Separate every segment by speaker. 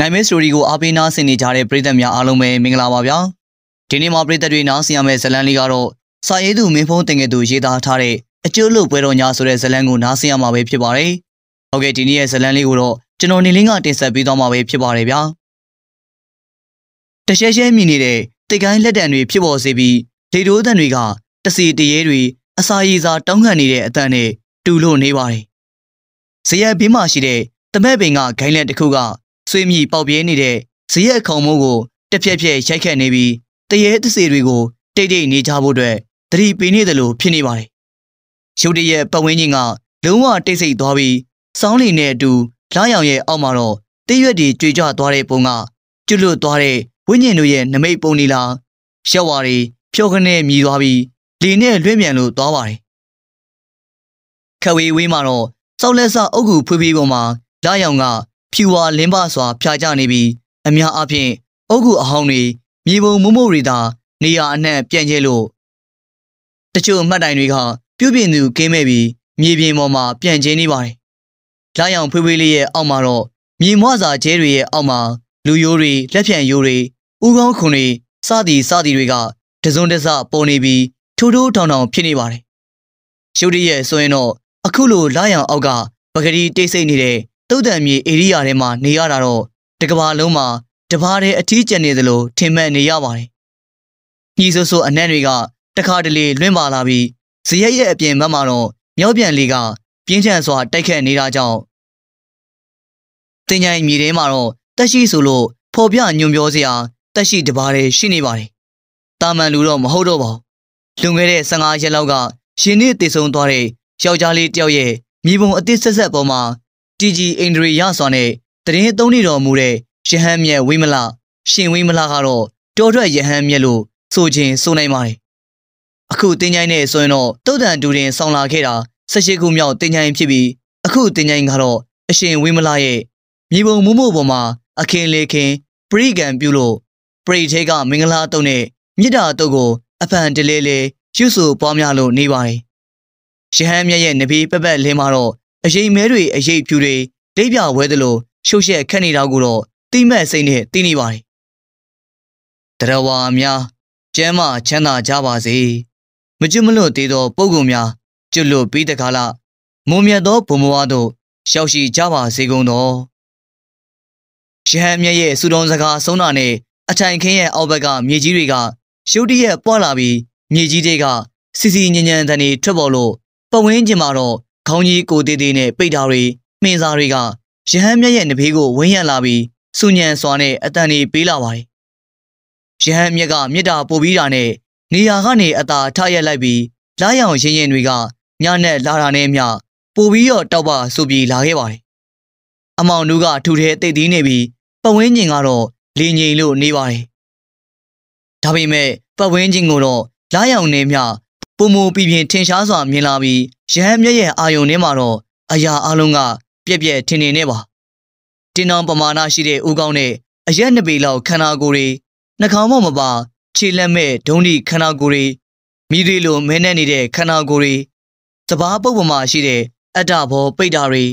Speaker 1: နိုင်မဲစတိုရီကိုအားပေးနားဆင်နေကြတဲ့ပရိသတ်များအားလုံးပဲမင်္ဂလာပါဗျာဒီနေ့မှာပရိသတ်တွေနားဆင်ရမယ့်ဇာတ်လမ်းလေးကတော့စာရေးသူမင်းဖုံးတင်ငယ်သူရေးသားထားတဲ့အကျိုးလို့ပွဲတော်ညာဆိုတဲ့ဇာတ်လမ်းကိုနားဆင်ရမှာပဲဖြစ်ပါတယ်ဟုတ်ကဲ့ဒီနေ့ရဲ့ဇာတ်လမ်းလေးကိုတော့ကျွန်တော်နေလင်းကတင်ဆက်ပေးသွားမှာပဲဖြစ်ပါတယ်ဗျာတရှဲရှဲမြင်နေတဲ့တိတ်ကိုင်းလက်တံတွေဖြစ်ပေါ်စေပြီးလေတိုးတံတွေကတစီတရေတွေအစာရည်စာတောင်းခံနေတဲ့အတန်နဲ့တူလို့နေပါတယ်ဇရက်ဘေးမှာရှိတဲ့တမက်ပင်ကဂိုင်းလက်တစ်ခုကဆွေးမြည်ပေါက်ပြဲနေတဲ့ဇရက်ခေါင်မိုးကိုတစ်ဖြက်ဖြက်ရိုက်ခတ်နေပြီးတရေတစေတွေကိုတိတ်တိတ်နေကြဖို့အတွက်သတိပေးနေတယ်လို့ဖြစ်နေပါတယ်။ရုတ်တရက်ပတ်ဝန်းကျင်ကလုံးဝတိတ်ဆိတ်သွားပြီးစောင်းလီနဲ့အတူလာရောင်ရဲ့အောက်မှာတော့တိရွက်တွေကြွေကြွသွားတဲ့ပုံကကျွလွတ်သွားတဲ့ဝိညာဉ်တို့ရဲ့နမိတ်ပုံနေလားရက်ဝါတွေဖြောခနဲ့မြည်သွားပြီးလေနဲ့လွင့်မြန်လို့သွားပါတယ်။ခဝေးဝေးမှာတော့စောက်လက်စအုပ်ကူဖွေးပြီးပေါ်မှာလာရောင်ကဖြူဝါလင်းပစွာဖြာကျနေပြီးအများအားဖြင့်အုတ်ဂူအဟောင်းတွေမြေပုံမုံမုံတွေသာ နေရာအနှံ့ပြန့်ကျဲလို့တချို့မှတ်တိုင်တွေက ပြုပြင်သူကင်းမဲ့ပြီးမြေပြင်ပေါ်မှာပြန့်ကျင်းနေပါတယ်။လာရောင်ဖွေးဖွေးလေးရဲ့အောက်မှာတော့မြေမွစာကျဲတွေရဲ့အောက်မှာလူရိုးတွေလက်ဖြံရိုးတွေဥကောင်းခွန်တွေစသည်စသည်တွေကတစုံတစပေါ်နေပြီးထိုးထိုးထောင်ထောင်ဖြစ်နေပါတယ်။ရုပ်တရက်ဆိုရင်တော့အခုလိုလာရောင်အောက်ကပကတိတိတ်ဆိတ်နေတဲ့တုတ်တံမြေဧရိယာထဲမှာနေရတာတော့တကဘာလုံးမှာတဘာတွေအထီးကျန်နေသလိုထင်မဲ့နေရပါတယ်။ညီဆိုဆိုအနက်တွေက တခါတလေလွင့်ပါလာပြီးဇရက်ရဲ့အပြင်ဘက်မှာတော့မြောက်ပြန်လေးကပြင်းထန်စွာတိုက်ခတ်နေတာကြောင့်တင်ကြိုင်မြေထဲမှာတော့တက်ရှိဆိုလို့ဖော်ပြညွန်ပြောစရာတက်ရှိတဘာတွေရှိနေပါတယ်။တာမန်လူတော့မဟုတ်တော့ပါဘူး။လွန်ခဲ့တဲ့15ရက်လောက်ကရှင်နေတည်ဆုံသွားတဲ့ယောက်ျားလေးတယောက်ရဲ့မြေပုံအသစ်ဆက်ဆက်ပေါ်မှာတီဂျီအိန္ဒြေရစွာနဲ့တရင်သုံးနေတော်မူတဲ့ယဟန်မြတ်ဝိမလရှင်ဝိမလကတော့တော်ထွက်ယဟန်မြတ်လို့ဆိုခြင်းဆိုနိုင်ပါတယ်။အခုတင်ချိုင်းနဲ့ဆိုရင်တော့တုတ်တန်တူတင်ဆောင်လာခဲ့တာ၁၈ခုမြောက်တင်ချိုင်းဖြစ်ပြီးအခုတင်ချိုင်းကတော့အရှင်ဝိမလရဲ့မြေပုံမှုမှုပေါ်မှာအခင်လေခင်ပရိကံပြုလို့ပရိသေးကမင်္ဂလာတုတ်နဲ့မြစ်တာတုတ်ကိုအဖန်တလဲလဲရွှဆူပွားများလို့နေပါတယ်။ယဟန်မြတ်ရဲ့နဗီပပတ်လင်းမှာတော့အရေးမဲတွေအရေးဖြူတွေဒိတ်ပြဝဲသလိုရှုပ်ရှက်ခက်နေတာကိုတော့တိမက်စိတ်နဲ့သိနေပါတယ်တရဝါများကျမ်းမာချမ်းသာကြပါစေမကျွမလွတ်သေးသောပုဂ္ဂိုလ်များကျွလွတ်ပြီးတကားလားမုံမြတ်သောဘုံဘဝတို့ရောက်ရှိကြပါစေကုန်သောရဟန်းမြတ်ရဲ့စုတော်စကားဆုံးတာနဲ့အထိုင်ခင်းရဲ့အောက်ဘက်ကမြေကြီးတွေက ရုတ်တရက်ပွာလာပြီးမြေကြီးတွေက စီစီညဉ့်ညံတန်တွေထွက်ပေါ်လို့ပဝင်းကျင်မှာတော့ခေါင်းကြီးကိုသေးသေးနဲ့ပိတ်တာတွေမှင်စာတွေကရဟန်းမြတ်ရဲ့နဘေးကိုဝန်းရံလာပြီးစူညံစွာနဲ့အတန်တွေပေးလာပါတယ်။ရဟန်းမြတ်ကမြစ်တာပို့ပြီးတာနဲ့နေရာကနေအသာထရက်လိုက်ပြီးလာရောင်ရင်ရင်တွေကညနဲ့လာတာနဲ့မျှပို့ပြီးတော့တောက်ပါဆိုပြီးလာခဲ့ပါတယ်။အမောင်တို့ကထူထဲတိတ်သီးနေပြီးပဝင်းကျင်ကတော့လင်းငိမ်လို့နေပါတယ်။ဒါပေမဲ့ပဝင်းကျင်ကိုတော့လာရောင်နဲ့မျှပုံမူပြပြင်းထင်ရှားစွာမြင်လာပြီးရဟန်းမြတ်ရဲ့အာယုန်ထဲမှာတော့အရာအလုံးကပြက်ပြက်ထင်ထင်နဲ့ပါတင်းတောင်ပမာဏရှိတဲ့ဦးကောင်းနဲ့အရက်နှစ်ပေလောက်ခန္ဓာကိုယ်တွေနှာခေါင်းမောက်မပါခြေလက်မဲ့ဒုံးဒီခန္ဓာကိုယ်တွေမိတွေလိုမဲနေနေတဲ့ခန္ဓာကိုယ်တွေစဘာပုပ်ပမာရှိတဲ့အတ္တဘောပိတ်တာတွေ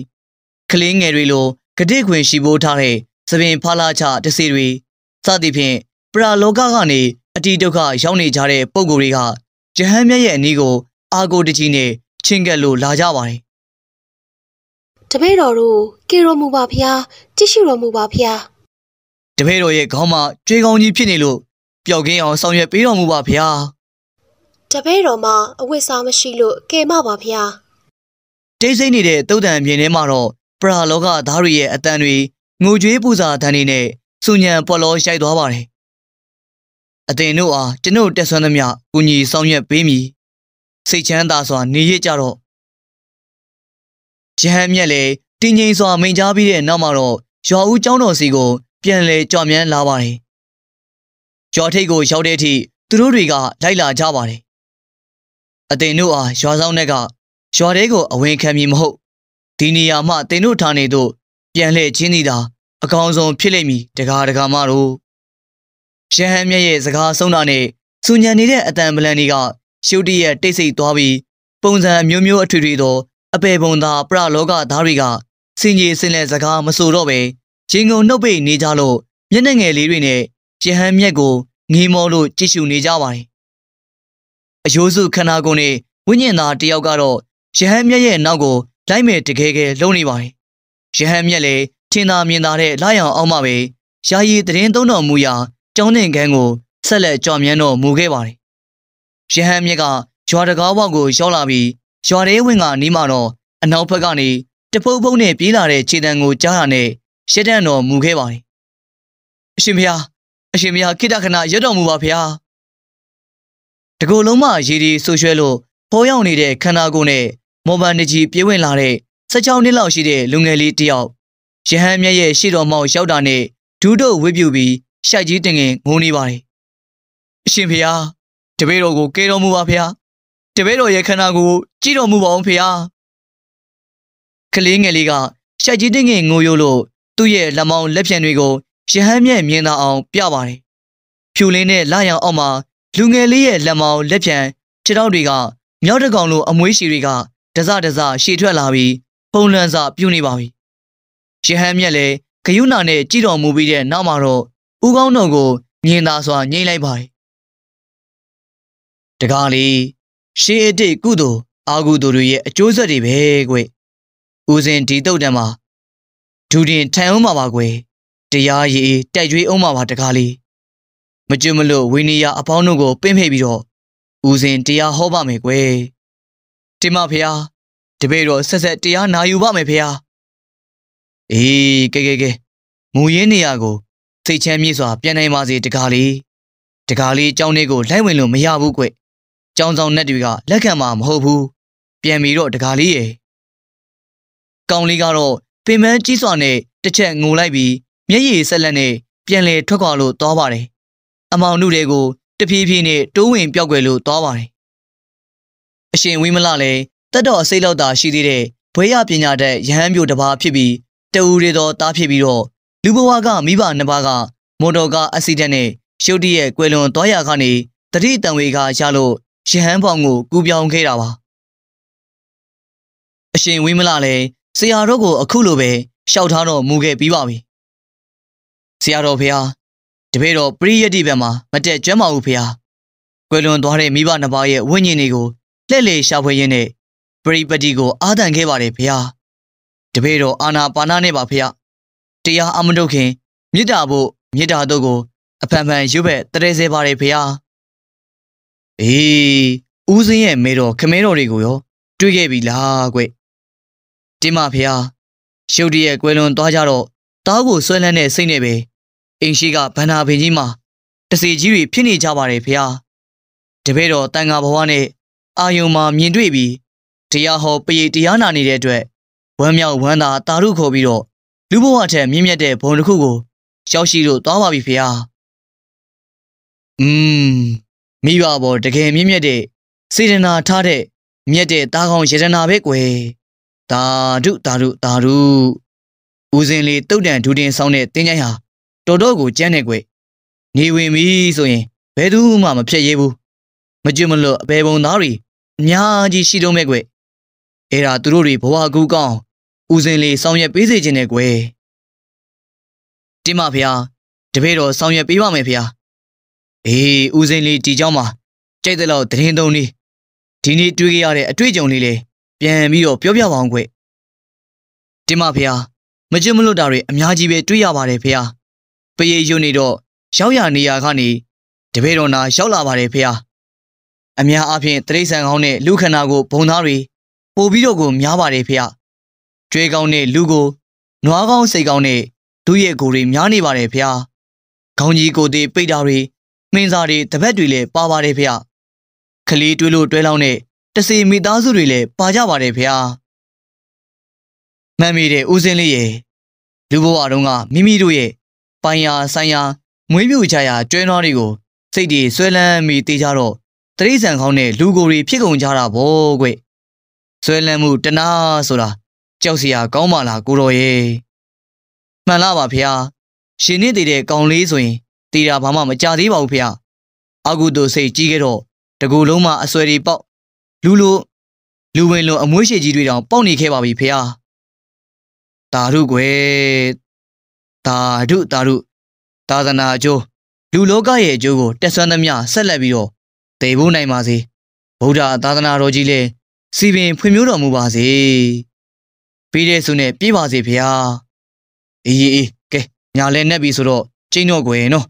Speaker 1: ကလေးငယ်တွေလိုကတိခွင်ရှိဖို့ထားတဲ့သပင်ဖာလာချတစီတွေစသည်ဖြင့်ပရာလောကကနေအတိဒုက္ခရောက်နေကြတဲ့ပုံကိုယ်တွေကဂျဟန်မြတ်ရဲ့အနည်းကိုအာကိုတကြီးနဲ့ချင်းကက်လို့လာကြပါတယ်
Speaker 2: တပည့်တော်တို့ကေတော်မူပါဖျားတရှိတော်မူပါဖျား
Speaker 1: တပည့်တော်ရဲ့ခေါင်းမှာကျွေးကောင်းကြီးဖြစ်နေလို့ပျောက်ကင်းအောင်ဆောင်ရွက်ပေးတော်မူပါဖျား
Speaker 2: တပည့်တော်မှာအဝိစာမရှိလို့ကဲမပါဖျား
Speaker 1: တိတ်ဆိတ်နေတဲ့တုတ်တန်အပြင်ထဲမှာတော့ပရာလောကသားတွေရဲ့အတန်တွေငိုကြွေးပူဇာတန်တွေနဲ့စုညံပေါ်လောရိုက်သွားပါတယ်အတင်တို့အားကျွန်ုပ်တက်ဆွမ်းသမျှကုညီဆောင်ရွက်ပေးမည်စိတ်ချမ်းသာစွာနေရကြတော့ဂျဟန်မြက်လည်းတင်းငိမ့်စွာမိန်ကြားပြီးတဲ့နောက်မှာတော့ရွာဦးကျောင်းတော်စီကိုပြန်လဲကြွမြန်းလာပါတယ်။ကျော်ထိတ်ကို ရောက်တဲ့အထိသူတို့တွေကလိုက်လာကြပါတယ်။အတင်တို့အားရွာဆောင်တဲ့ကရွာတဲကိုအဝင်ခံမည်မဟုတ်ဒီနေရာမှတင်တို့ထားနေတို့ပြန်လဲချင်းသည်သာအကောင်ဆုံးဖြစ်လိမ့်မည်တကားတကားမတို့ရဟန်းမြတ်ရဲ့စကားဆုံးတာနဲ့စူညံနေတဲ့အတန်ပလန်တွေကရှုပ်တရက်တိတ်ဆိတ်သွားပြီးပုံစံအမျိုးမျိုးအထွေထွေသော အပေပုံသာပရလောကသားတွေကစင်ကြီးစင်လက်စကားမဆိုတော့ပဲရင်ကုန်နှုတ်ပိတ်နေကြလို့မျက်နှာငယ်လေးတွေနဲ့ရဟန်းမြက်ကိုငေးမောလို့ကြည့်ရှုနေကြပါတယ်အယိုးစုခန္ဓာကိုယ်နဲ့ဝိညာဉ်သားတယောက်ကတော့ရဟန်းမြက်ရဲ့နောက်ကိုလိုက်မယ်တကယ်ကယ်လုံးနေပါတယ်ရဟန်းမြက်လည်းထင်သာမြင်သာတဲ့လာရောင်အောင်မှပဲယာယီသတင်းသုံးတော်မူရာကျောင်းသင်ခန်းကိုဆက်လက်ကြော်မြန်းတော်မူခဲ့ပါတယ်ရဟန်းမြစ်ကရွာတကားပေါက်ကို ရောက်လာပြီးရွာထဲဝင်ကနီးမှတော့အနောက်ဘက်ကနေတဖုတ်ဖုတ်နဲ့ပြေးလာတဲ့ခြေတံကိုကြားရတဲ့ရတန့်တော်မူခဲ့ပါတယ်။အရှင်ဘုရားအရှင်ဘုရားခိတခဏရတော်မူပါဘုရား။တကူလုံးမရေဒီဆူရွှဲလို့ဖော်ရောက်နေတဲ့ခန္ဓာကိုယ်နဲ့မော်ဘန်နေကြီးပြေးဝင်လာတဲ့16နှစ်လောက်ရှိတဲ့လူငယ်လေးတယောက်ရဟန်းမြတ်ရဲ့ရှေ့တော်မှောက်ရောက်တာနဲ့ဒူးတို့ဝေပြူပြီးရှိုက်ကြီးတင်ငင်ငိုနေပါတယ်။အရှင်ဘုရားတပည့်တော်ကိုကယ်တော်မူပါဖျားတပည့်တော်ရဲ့ခန္ဓာကိုကြည့်တော်မူပါအောင်ဖျားကလေးငယ်လေးကရှက်ကြီးတင်းငယ်ငိုရိုးလို့သူ့ရဲ့လက်မောင်းလက်ဖြံတွေကိုရဟန်းမြတ်မြင်သာအောင်ပြပါတယ်ဖြူလင်းတဲ့လရောင်အောက်မှာလူငယ်လေးရဲ့လက်မောင်းလက်ဖြံခြေထောက်တွေကမြောက်တကောင်လိုအမွေးရှည်တွေကဒစဒစရှည်ထွက်လာပြီးပုံလန်စာပြုတ်နေပါပြီရဟန်းမြတ်လည်းဂယုဏနဲ့ကြည်တော်မူပြီးတဲ့နောက်မှာတော့ဥကောင်းတော်ကိုမြင်သာစွာငြိမ့်လိုက်ပါတယ်တကားလေးရှေးအတိတ်ကုသိုလ်အာဟုသူတို့ရဲ့အကျိုးဆက်တွေပဲကွ။ဦးစဉ်ဒီတုတ်တံမှာဒူတင်ထိုင်အောင်ပါပါကွ။တရားရည်တိုက်ကြွေးအောင်ပါပါတကားလေး။မကျွမလို့ဝိနည်းရအပေါင်းတို့ကိုပင့်ဖိပြီးတော့ဦးစဉ်တရားဟောပါမယ်ကွ။တင်မဖျား တပည့်တော်ဆက်ဆက်တရားနာယူပါမယ်ဖျား။အေးကဲကဲကဲမူရင်းနေရာကိုစိတ်ချမ်းမြေ့စွာ ပြန်နိုင်ပါစေတကားလေး။တကားလေးအကြောင်းလေးကိုလိုက်ဝင်လို့မရဘူးကွ။ကြောင်ဆောင်နဲ့တွေကလက်ခံမှာမဟုတ်ဘူးပြန်ပြီးတော့တကားလေးရဲ့ကောင်းလေးကတော့ပင်ပန်းကြီးစွာနဲ့တစ်ချက်ငိုလိုက်ပြီးမျက်ရည်ဆက်လက်နဲ့ပြန်လဲထွက်ခွာလို့သွားပါတယ်အမောင်တို့တွေကို တဖြည်းဖြည်းနဲ့တိုးဝင်ပြောက်ွယ်လို့သွားပါတယ်အရှင်ဝိမလလည်းတက်တော်အစိမ့်လောက်သာရှိသေးတဲ့ဘွဲရပညာတတ်ရဟန်းမျိုးတစ်ပါးဖြစ်ပြီးတူရီတော်တားဖြစ်ပြီးတော့လူဘဝကမိဘနှစ်ပါးကမော်တော်ကားအက်ဆီဒန့်နဲ့ရုတ်တရက်ကွယ်လွန်သွားရကနေတတိတံဝေကရလို့ရဟန်းပေါင်ကိုကူပြောင်းခဲ့တာပါအရှင်ဝိမလလည်းဆရာတော်ကို အခုလိုပဲလျှောက်ထားတော်မူခဲ့ပြီးပါပြီဆရာတော်ဖေဟာတပည့်တော်ပရိယတ်တိဘက်မှာမတက်ကျွမ်းမဘူးဖေဟာကွယ်လွန်သွားတဲ့မိဘနှစ်ပါးရဲ့ဝိညာဉ်တွေကိုလှည့်လည်ရှာဖွေရင်းနဲ့ပရိပတိကိုအာသံခဲ့ပါတယ်ဖေဟာတပည့်တော်အာနာပါနာနဲ့ပါဖေဟာတရားအမတုခင်မေတ္တာဖို့မေတ္တာတို့ကိုအဖန်ဖန်ရုပ်ပဲတရေစေပါတယ်ဖေဟာအေးဦးစင်းရဲ့မေတော်ခမဲတော်တွေကိုရောတွေ့ခဲ့ပြီလားကွတင်မဖះရုတ်တရက်ကွယ်လွန်သွားကြတော့တားကိုဆွဲလန်းတဲ့စိတ်နဲ့ပဲအိမ်ရှိကဗန္နာပင်ကြီးမှာတစီကြီးတွေဖြစ်နေကြပါတယ်ဖះတပည့်တော်တန်ဃာဘဝနဲ့အာယုံမှာမြင်တွေ့ပြီးတရားဟောပရိတရားနာနေတဲ့အတွက်ဝမ်းမြောက်ဝမ်းသာတာရုခေါ်ပြီးတော့လူဘဝထက်မြင့်မြတ်တဲ့ဘုံတစ်ခုကိုရောက်ရှိလို့သွားပါပြီဖះอืมမိဘပေါ်တကယ်မြင့်မြတ်တဲ့စေတနာထားတဲ့မြတ်တဲ့သားကောင်းရတနာပဲကွယ်သာဓုသာဓုသာဓုဦးစင်လေးတုတ်တန်ဒူတင်ဆောင်တဲ့တင်းကြိုင်ဟာတော်တော်ကိုကြမ်းတယ်ကွယ်နေဝင်ပြီဆိုရင်ဘယ်သူမှမဖြစ်ရဲဘူးမကျွမလွတ်အပေပုံသားတွေအများကြီးရှိတော့မဲ့ကွယ်အဲ့ဒါသူတို့တွေဘဝကူးကောင်းဦးစင်လေးဆောင်ရွက်ပေးစေခြင်းနဲ့ကွယ်တင်မဖေဟာတပည့်တော်ဆောင်ရွက်ပေးပါမယ်ဖေဟာအေးဦးစိန်လေးဒီเจ้าမှာကြိုက်တဲ့လောက်တရင်သုံးလေးဒီနေ့တွေ့ခဲ့ရတဲ့အတွေ့အကြုံလေးလေးပြန်ပြီးတော့ပြောပြပါအောင်ကွတင်ပါဖေဟာမကျွတ်မလွတ်တာတွေအများကြီးပဲတွေ့ရပါတယ်ဖေဟာပရေယွနေတော့ရောက်ရနေရာကနေတပည့်တော်နာရောက်လာပါတယ်ဖေဟာအများအားဖြင့်တရိษံကောင်းတဲ့လူခန္ဓာကိုဘုံသားတွေပို့ပြီးတော့ကိုများပါတယ်ဖေဟာကြွေးကောင်းတဲ့လူကိုနွားကောင်းစိတ်ကောင်းတဲ့သူ့ရဲ့ကိုယ်တွေများနေပါတယ်ဖေဟာခေါင်းကြီးကိုယ်တွေပိတ်တာတွေမင်းစားတွေတပတ်တွေလည်းပါပါတယ်ဖေ။ကလေးတွေးလို့တွဲလောင်းတဲ့တစီမိသားစုတွေလည်းပါကြပါတယ်ဖေ။မှန်မိတဲ့ဦးစင်းလေးရဲ့လူဘဝတုန်းကမိမိတို့ရဲ့ပိုင်ယာဆိုင်ယာမွေးမြူချရာကျွဲနှောတွေကို စိတ်တွေဆွဲလန်းမိတေးကြတော့တရိษံခေါင်းနဲ့လူကိုယ်တွေဖြစ်ကုန်ကြတာဗောကွ။ဆွဲလန်းမှု တနာဆိုတာကြောက်စရာကောင်းပါလားကိုတော်ရဲ့။မှန်လားပါဖေ။ရှင်နေတည်တဲ့ကောင်လေးဆိုရင်တည်တာဘာမှမကြသေးပါဘူးဖေဟာအကုသို့စိတ်ကြီးခဲ့တော့တကူလုံးမှာအဆွဲတွေပေါက်လူလို လူဝင်လိုအမွေးရှိကြီးတွေတောင်ပေါက်နေခဲ့ပါပြီဖေဟာတာရုကွယ်တာရုတာရုသာသနာအကျိုးလူလောကရဲ့အကျိုးကိုတက်ဆွမ်းသမျှဆက်လက်ပြီးတော့တည်ဖို့နိုင်ပါစေဗုဒ္ဓသာသနာတော်ကြီးလည်းစီပင်ဖွံ့ဖြိုးတော်မူပါစေပြီးတဲ့ဆုနဲ့ပြည့်ပါစေဖေဟာအေးအေးကဲညာလဲနဲ့ပြီဆိုတော့ကျင်းတော့ကွယ်နော်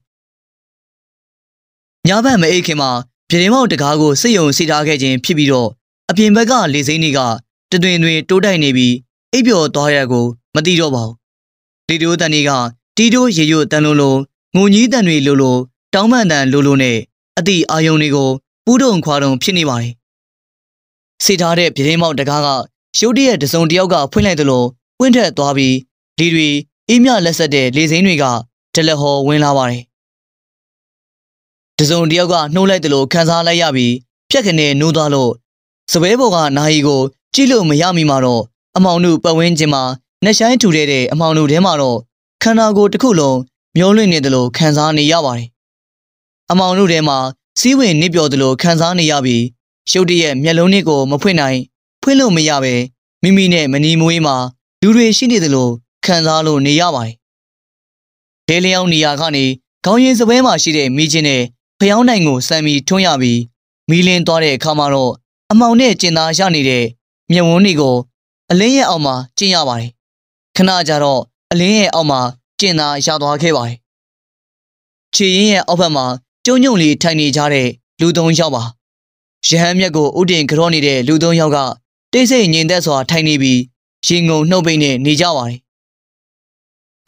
Speaker 1: ညဘက်မအိတ်ခင်မှာပြတင်းမောက်တကားကိုစိတ်ယုံစီထားခဲ့ခြင်းဖြစ်ပြီးတော့အပြင်ဘက်ကလေစိမ့်တွေကတတွင်တွင်တိုးတိုက်နေပြီးအိပ်ပျော်သွားရကိုမတိတော့ပါဘူး။လေတိုးတန်တွေကတီတိုးရေရွတ်တန်လုံးလုံးငုံကြီးတန်တွေလိုလိုတောင်းပန်တန်လိုလိုနဲ့အသည့်အာယုံတွေကိုပူးတုံခွာတုံဖြစ်နေပါတယ်။စေထားတဲ့ပြတင်းမောက်တကားကရုတ်တရက်တစုံတယောက်ကဖွင့်လိုက်သလိုပွင့်ထက်သွားပြီးလေတွေအေးမြလက်ဆက်တဲ့လေစိမ့်တွေကတလက်ဟောဝင်လာပါတယ်တစုံတယောက်ကနှိုးလိုက်တယ်လို့ခံစားလိုက်ရပြီးဖြက်ခနဲ့နိုးသွားလို့စပွဲပေါ်ကနာယီကို ကြည့်လို့မရမိမှာတော့အမောင်တို့ပတ်ဝန်းကျင်မှာနှဆိုင်ထူတဲ့တဲ့အမောင်တို့ထဲမှာတော့ခန္ဓာကိုယ်တစ်ခုလုံးမျောလွင့်နေတယ်လို့ခံစားနေရပါတယ်အမောင်တို့ထဲမှာစီးဝင်နစ်ပျော်တယ်လို့ခံစားနေရပြီးရုတ်တရက်မျက်လုံးတွေကို မဖွင့်နိုင် ဖွင့်လို့မရပဲမိမိနဲ့မနီမွေးမှာလူတွေရှိနေတယ်လို့ခံစားလို့နေရပါတယ်ဒဲလျောင်းနေရာကနေခေါင်းရင်းစပွဲမှာရှိတဲ့မိချင်းနဲ့ဖျောင်းနိုင်ကိုစံမီထွန်းရပြီးမီးလင်းသွားတဲ့အခါမှာတော့အမောင်နဲ့ကျင်သားရနေတဲ့မျက်ဝန်းတွေကိုအလင်းရဲ့အောက်မှာကျင်ရပါတယ်ခဏကြာတော့အလင်းရဲ့အောက်မှာကျင်သားရသွားခဲ့ပါတယ်ခြေရင်းရဲ့အောက်ဘက်မှာကျုံညုံလေးထိုင်နေကြတဲ့လူသုံးယောက်ပါရဟန်းမြတ်ကိုဥတင်ကြောနေတဲ့လူသုံးယောက်ကတိတ်ဆိတ်ငြိမ်သက်စွာထိုင်နေပြီးရင်ငုံနှုတ်ပိတ်နဲ့နေကြပါတယ်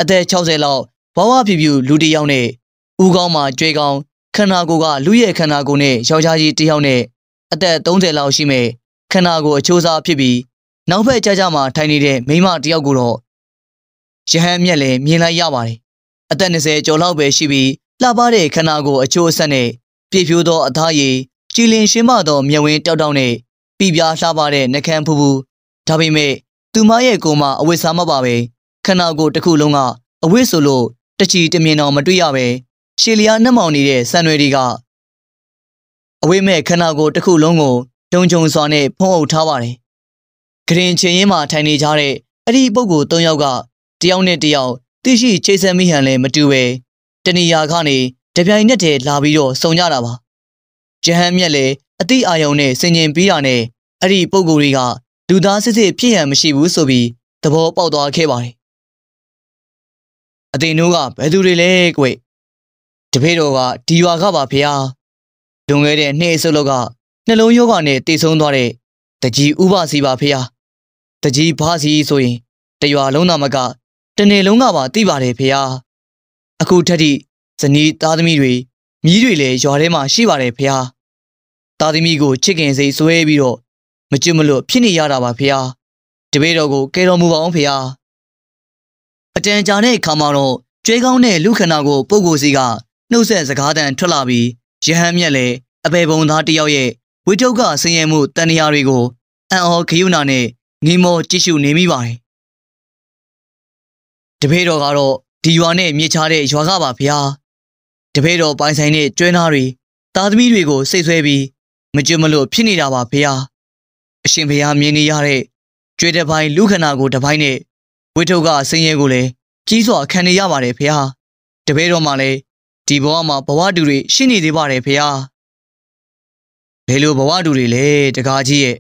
Speaker 1: အသက်60လောက်ဘဝဖြူဖြူလူတယောက်နဲ့ဦးကောင်းမှာကြွဲကောင်းခန္ဓာကိုယ်ကလူရဲ့ခန္ဓာကိုယ်နဲ့ယောက်ျားကြီးတစ်ယောက်နဲ့အသက်30လောက်ရှိမဲ့ခန္ဓာကိုယ်အချိုးစားဖြစ်ပြီးနောက်ဘက်ကြကြမှာထိုင်နေတဲ့မိမတစ်ယောက်ကိုတော့ရဟန်းမြက်လည်းမြင်လိုက်ရပါတယ်။အသက်20ကျော်လောက်ပဲရှိပြီးလှပတဲ့ခန္ဓာကိုယ်အချိုးအဆက်နဲ့ပြည့်ဖြိုးသောအသားရည်ကြည်လင်ရှင်းမသောမျက်ဝင်းတောက်တောက်နဲ့ပြပြားလှပတဲ့နှကန်းဖူဖူဒါပေမဲ့သူမရဲ့ကိုယ်မှာအဝိစာမပါပဲခန္ဓာကိုယ်တစ်ခုလုံးကအဝိဆိုလို့တချီတမြင်အောင်မတွေ့ရပဲရှေလျာနှမောင်နေတဲ့ဆံရွယ်တွေကအဝိမဲ့ခန္ဓာကိုယ်တစ်ခုလုံးကိုတုံကြုံစွာနဲ့ဖုံးအုပ်ထားပါတယ်။ဂရင်ချင်းရင်မှာထိုင်နေကြတဲ့အဲ့ဒီပုဂ္ဂိုလ်၃ယောက်ကတယောက်နဲ့တယောက်သိရှိချိတ်ဆက်မိဟန်လည်းမတူပဲတဏီယာကနေတပြိုင်နက်တည်းလာပြီးတော့စုံကြတာပါ။ဂျဟန်မြက်လည်းအတိအာယုံနဲ့ဆင်ញင်ပြီးတာနဲ့အဲ့ဒီပုဂ္ဂိုလ်တွေကလူသားစစ်စစ်ဖြစ်ရန်မရှိဘူးဆိုပြီးသဘောပေါက်သွားခဲ့ပါတယ်။အတင်တို့ကဘယ်သူတွေလဲကွ။တပည့်တော်ကဒီရွာကပါဖေဟာလွန်ခဲ့တဲ့နှစ်အစုပ်လောက်ကနှလုံးရောဂါနဲ့တည်ဆုံးသွားတဲ့တကြီးဥပစီပါဖေဟာတကြီးဘာစီဆိုရင်တရွာလုံးသားမက တနေ့လုံးကပါသိပါတယ်ဖေဟာအခုထက်ထိဇနီးသားသမီးတွေမြီးတွေလည်းရွာထဲမှာရှိပါတယ်ဖေဟာသားသမီးကို ချစ်ခင်စိတ်ဆွဲပြီးတော့မကျွတ်မလွတ်ဖြစ်နေရတာပါဖေဟာတပည့်တော်ကိုကယ်တော်မူပါအောင်ဖေဟာအတန်ကြာတဲ့အခါမှာတော့ကျွဲကောင်းတဲ့လူခဏကိုပုပ်ကိုစီကနှုတ်ဆက်စကားတန်ထွက်လာပြီးရဟန်းမြက်လည်းအပေပုံသားတယောက်ရဲ့ဝိတုကဆင်းရဲမှုတန်ရာတွေကိုအံ့ဩခရုဏာနဲ့ငေမောကြည့်ရှုနေမိပါတယ်။တပည့်တော်ကတော့ဒီရွာနဲ့မြစ်ချတဲ့ရွာကပါဗျာ။တပည့်တော်ပိုင်ဆိုင်တဲ့ကျွဲသားတွေသားသမီးတွေကိုစိတ်ဆွဲပြီးမကြွမလို့ဖြစ်နေတာပါဗျာ။အရှင်ဘုရားမြင်နေရတဲ့ကျွဲတစ်ပိုင်းလူခဏကိုတစ်ပိုင်းနဲ့ဝိတုကဆင်းရဲကိုလည်းကြီးစွာခံနေရပါတယ်ဗျာ။တပည့်တော်မှလည်းဒီဘဝမှာဘဝတူတွေရှိနေသေးပါတယ်ဖေဟာဘယ်လိုဘဝတူတွေလဲတကားကြီးရဲ့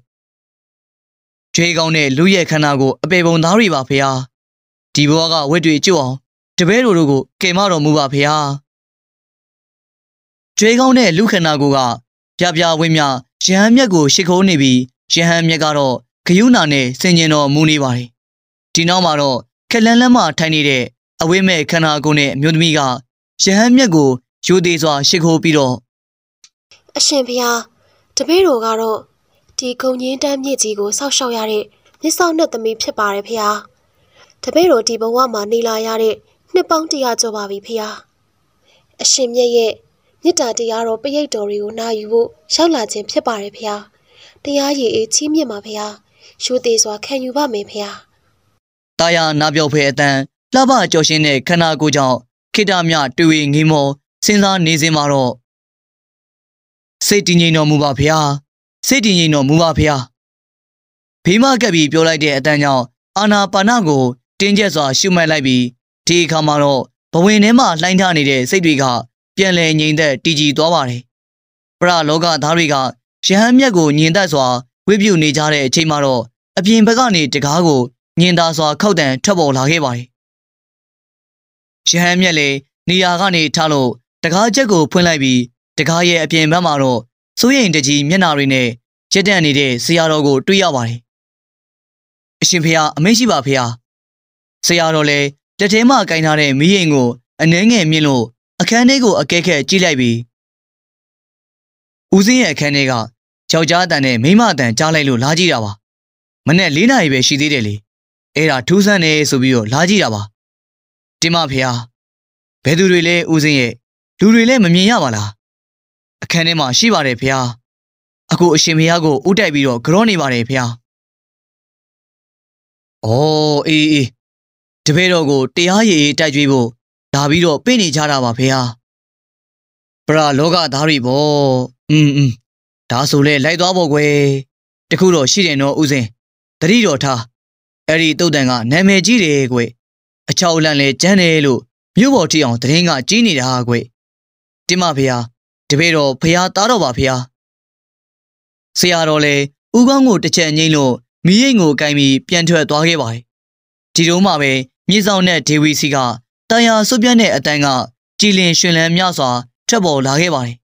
Speaker 1: ကြွေးကောင်းတဲ့လူရဲ့ခန္ဓာကို အပေပုံသားတွေပါဖေဟာဒီဘဝကဝက်တွေကြွအောင်တပည့်တို့တို့ကိုကယ်မတော်မူပါဖေဟာကြွေးကောင်းတဲ့လူခန္ဓာကိုကပြပြဝင်းမြယဟန်မြက်ကိုရှ िख ုံးနေပြီးယဟန်မြက်ကတော့ဂယုဏနဲ့ဆင်ញင်တော်မူနေပါတယ်ဒီနောက်မှာတော့ခက်လန်းလန်းမှထိုင်နေတဲ့အဝိမဲ့ခန္ဓာကိုယ်နဲ့အမျိုးသမီးကယဟန်မြတ်ကိုယိုသေးစွာရှိခိုးပြီးတော့
Speaker 2: အရှင်ဘုရားတပည့်တော်ကတော့ဒီဂုံရင်းတန်းမြစ်ကြီးကိုစောက်ရှောက်ရတဲ့မြစ်ဆောင်နဲ့သမီးဖြစ်ပါတယ်ဘုရားတပည့်တော်ဒီဘဝမှာနေလာရတဲ့နှစ်ပေါင်းတရာကျော်ပါပြီဘုရားအရှင်မြတ်ရဲ့မေတ္တာတရားတော်ပရိတ်တော်တွေကိုနာယူဖို့ရောက်လာခြင်းဖြစ်ပါတယ်ဘုရားတရားရည်အေးချီးမြှင့်ပါဘုရားရှုသေးစွာ ခံယူပါမယ်ဘုရား
Speaker 1: တာယာနာပြောက်ဖဲအတန်လှပကြော်ရှင်တဲ့ခန္ဓာကိုယ်ကြောင့်ခိတမြတွေ့ဝေငေးမောစဉ်းစားနေစဉ်မှာတော့စိတ်တည်ငြိမ်တော်မူပါဗျာစိတ်တည်ငြိမ်တော်မူပါဗျာဘေးမကပ်ပြီးပြောလိုက်တဲ့အတန်းကြောင့်အာနာပါနကို တင်းကျပ်စွာရှုမှတ်လိုက်ပြီးဒီအခါမှာတော့ဘဝင်ထဲမှာလှိုင်းထနေတဲ့စိတ်တွေကပြန်လည်ငြိမ်သက်တည်ကြည်သွားပါတယ်ပရလောကသားတွေကယဟန်မြတ်ကိုညင်သက်စွာဝိပုနေကြတဲ့အချိန်မှာတော့အပြင်ဘက်ကနေတကားကိုညင်သာစွာခောက်တံထွက်ပေါ်လာခဲ့ပါတယ်ရဟန်းမြက်လေနေရာကနေထလို့တကားချက်ကိုဖွင့်လိုက်ပြီးတကားရဲ့အပြင်ဘက်မှာတော့စိုးရိမ်တကြီးမျက်နာတွေနဲ့ရက်တန့်နေတဲ့ဆရာတော်ကိုတွေ့ရပါတယ်။အရှင်ဖေဟာအမိန့်ရှိပါဖေဟာဆရာတော်လည်းလက်ထဲမှာကင်ထားတဲ့မီးရင်ကို အနှဲငယ်မြင်လို့အခန်းထဲကိုအကဲခက်ကြည့်လိုက်ပြီးဦးစင်းရဲ့အခန်းထဲကယောက်ျားအတန်နဲ့မိန်းမအတန်ကြားလိုက်လို့လာကြည့်တာပါ။မနေ့၄နာရီပဲရှိသေးတယ်လေ။အဲ့ဒါထူးဆန်းနေဆိုပြီးတော့လာကြည့်တာပါ။တင်မဖေဟာဘယ်သူတွေလဲဦးစင်းရဲ့လူတွေလဲမမြင်ရပါလားအခန်းထဲမှာရှိပါတယ်ဖေဟာအကိုအရှင်ဖေဟာကိုဥတိုက်ပြီးတော့ကြောနေပါတယ်ဖေဟာအော်အေးအေးတပည့်တော်ကိုတရားရည်တိုက်ကြွေးဖို့ဒါပြီးတော့ပြင့်နေကြတာပါဖေဟာပရာလောကသားတွေပေါ့อืมอืมဒါဆိုလဲလိုက်သွားပေါ့ကွယ်တခုတော့ရှိတယ်နော်ဦးစင်တတိတော်ထားအဲ့ဒီတုတ်တန်ကနာမည်ကြီးတယ်ကွယ်အချောက်အလန့်လဲကြမ်းတယ်လို့မြို့ပေါ်ထိအောင်သတင်းကကြီးနေတာကွတင်မဖေဟာတပည့်တော်ဖေဟာသားတော်ပါဖေဟာဆရာတော်လဲဥကောင်းကိုတစ်ချက်ငိမ့်လို့မီးရိမ်ကိုကင်ပြီးပြန်ထွက်သွားခဲ့ပါတယ်ဒီတုန်းမှပဲမြေဆောင်နဲ့ဒေဝီစီကတန်ရာစွပြတ်တဲ့အတန်းကကြည်လင်ရှင်လန်းမြစွာထွက်ပေါ်လာခဲ့ပါတယ်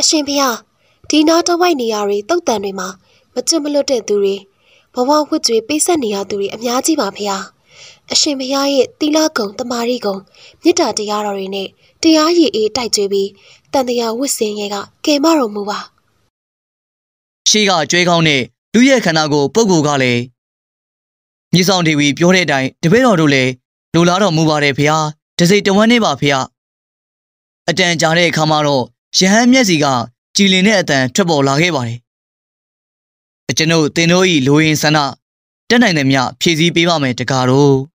Speaker 2: အရှင်ဖေဟာဒီနာတဝိုက်နေရာတွေတုတ်တန်တွေမှာမကျွတ်မလွတ်တဲ့သူတွေဘဝဝှကြွေပိတ်ဆက်နေရသူတွေအများကြီးပါဖေဟာအရှင်ဘုရားရဲ့သီလဂုံတမာရီဂုံမေတ္တာတရားတော်တွေနဲ့တရားရည်အေးတိုက်ကြွေးပြီးတန်တရားဝတ်ဆင်ရဲကကယ်မတော်မူပါ
Speaker 1: ရှေ့ကကြွဲကောင်းတဲ့လူရဲ့ခန္ဓာကိုယ်ပုဂ္ဂိုလ်ကလည်းမြေဆောင်ဒေဝီပြောတဲ့အတိုင်းတပည့်တော်တို့လည်းလိုလားတော်မူပါတယ်ဖေဟာတစိတဝန်းနဲ့ပါဖေဟာအတန်ကြာတဲ့အခါမှာတော့ယဟန်မျက်စီက ကြည်လင်တဲ့အတန်ထွက်ပေါ်လာခဲ့ပါတယ်အကျွန်ုပ်သင်တို့ဤလူရင်းဆန္ဒတက်နိုင်သမျှဖြည့်ဆည်းပေးပါမယ်တကားတော့